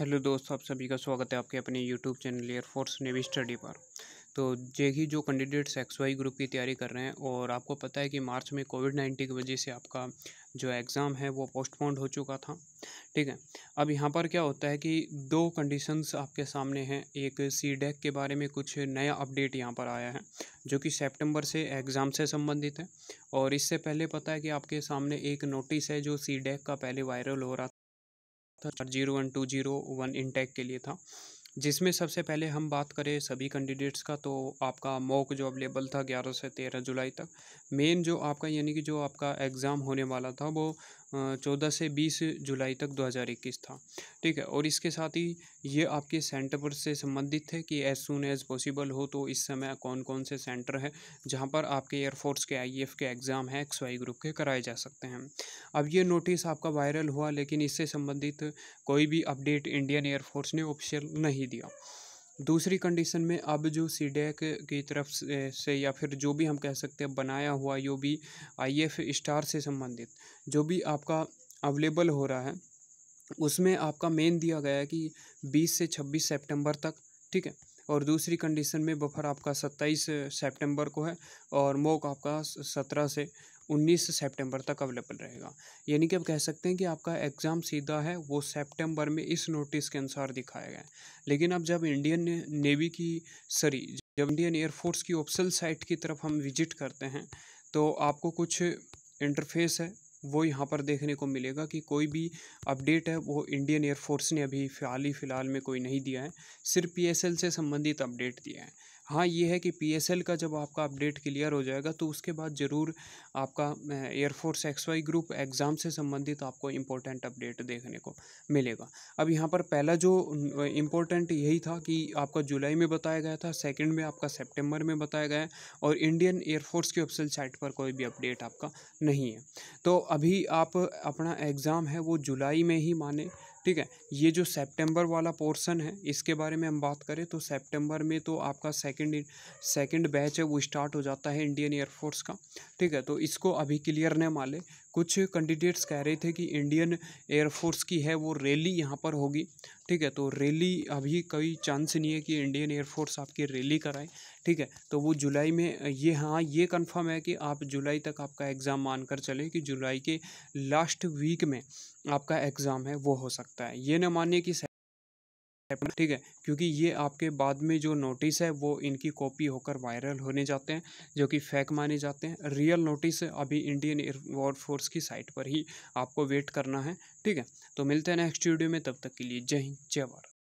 hello दोस्तों आप सभी का स्वागत है आपके अपने YouTube channel air force navy study पर तो ही जो कैंडिडेट्स एक्स वाई ग्रुप की तैयारी कर रहे हैं और आपको पता है कि मार्च में कोविड नाइन्टीन की वजह से आपका जो एग्ज़ाम है वो पोस्टपोन हो चुका था ठीक है अब यहाँ पर क्या होता है कि दो कंडीशंस आपके सामने हैं एक सी डेक e के बारे में कुछ नया अपडेट यहाँ पर आया है जो कि सितंबर से एग्ज़ाम से संबंधित है और इससे पहले पता है कि आपके सामने एक नोटिस है जो सी डेक e का पहले वायरल हो रहा zero one two zero one intake के लिए था जिसमें सबसे पहले हम बात करें सभी कैंडिडेट्स का तो आपका मॉक जो अवेलेबल था ग्यारह से तेरह जुलाई तक मेन जो आपका यानी कि जो आपका एग्ज़ाम होने वाला था वो चौदह से बीस जुलाई तक दो हज़ार इक्कीस था ठीक है और इसके साथ ही ये आपके सेंटर पर से संबंधित थे कि एज सुन एज़ पॉसिबल हो तो इस समय कौन कौन से सेंटर हैं जहाँ पर आपके एयरफोर्स के आई e के एग्ज़ाम हैं एक्स वाई ग्रुप के कराए जा सकते हैं अब ये नोटिस आपका वायरल हुआ लेकिन इससे संबंधित कोई भी अपडेट इंडियन एयरफोर्स ने ऑफिशियल नहीं दिया दूसरी कंडीशन में अब जो सी की तरफ से या फिर जो भी हम कह सकते हैं बनाया हुआ जो भी आई एफ स्टार से संबंधित जो भी आपका अवेलेबल हो रहा है उसमें आपका मेन दिया गया है कि 20 से 26 सितंबर तक ठीक है और दूसरी कंडीशन में बफर आपका 27 सितंबर को है और मोक आपका 17 से उन्नीस सेप्टेम्बर तक अवेलेबल रहेगा यानी कि आप कह सकते हैं कि आपका एग्ज़ाम सीधा है वो सेप्टेम्बर में इस नोटिस के अनुसार दिखाया गया है लेकिन अब जब इंडियन नेवी की सॉरी जब इंडियन एयरफोर्स की ऑप्शन साइट की तरफ हम विजिट करते हैं तो आपको कुछ इंटरफेस है वो यहाँ पर देखने को मिलेगा कि कोई भी अपडेट है वो इंडियन एयरफोर्स ने अभी फिलहाल ही फ़िलहाल में कोई नहीं दिया है सिर्फ पी से संबंधित अपडेट दिया है हाँ ये है कि पी का जब आपका अपडेट क्लियर हो जाएगा तो उसके बाद ज़रूर आपका air force X Y group exam से संबंधित आपको इम्पोर्टेंट अपडेट देखने को मिलेगा अब यहाँ पर पहला जो इम्पोर्टेंट यही था कि आपका जुलाई में बताया गया था सेकेंड में आपका सेप्टेम्बर में बताया गया और इंडियन एयरफोर्स की ऑफिसल साइट पर कोई भी अपडेट आपका नहीं है तो अभी आप अपना एग्ज़ाम है वो जुलाई में ही माने ठीक है ये जो सितंबर वाला पोर्शन है इसके बारे में हम बात करें तो सितंबर में तो आपका सेकंड सेकंड बैच है वो स्टार्ट हो जाता है इंडियन एयरफोर्स का ठीक है तो इसको अभी क्लियर नहीं माले कुछ कैंडिडेट्स कह रहे थे कि इंडियन एयरफोर्स की है वो रैली यहाँ पर होगी ठीक है तो रैली अभी कोई चांस नहीं है कि इंडियन एयरफोर्स आपकी रैली कराए ठीक है तो वो जुलाई में ये हाँ ये कंफर्म है कि आप जुलाई तक आपका एग्ज़ाम मानकर चले कि जुलाई के लास्ट वीक में आपका एग्ज़ाम है वो हो सकता है ये ना मानिए कि ठीक है क्योंकि ये आपके बाद में जो नोटिस है वो इनकी कॉपी होकर वायरल होने जाते हैं जो कि फेक माने जाते हैं रियल नोटिस अभी इंडियन एयर वॉर फोर्स की साइट पर ही आपको वेट करना है ठीक है तो मिलते हैं नेक्स्ट वीडियो में तब तक के लिए जय हिंद जय भारत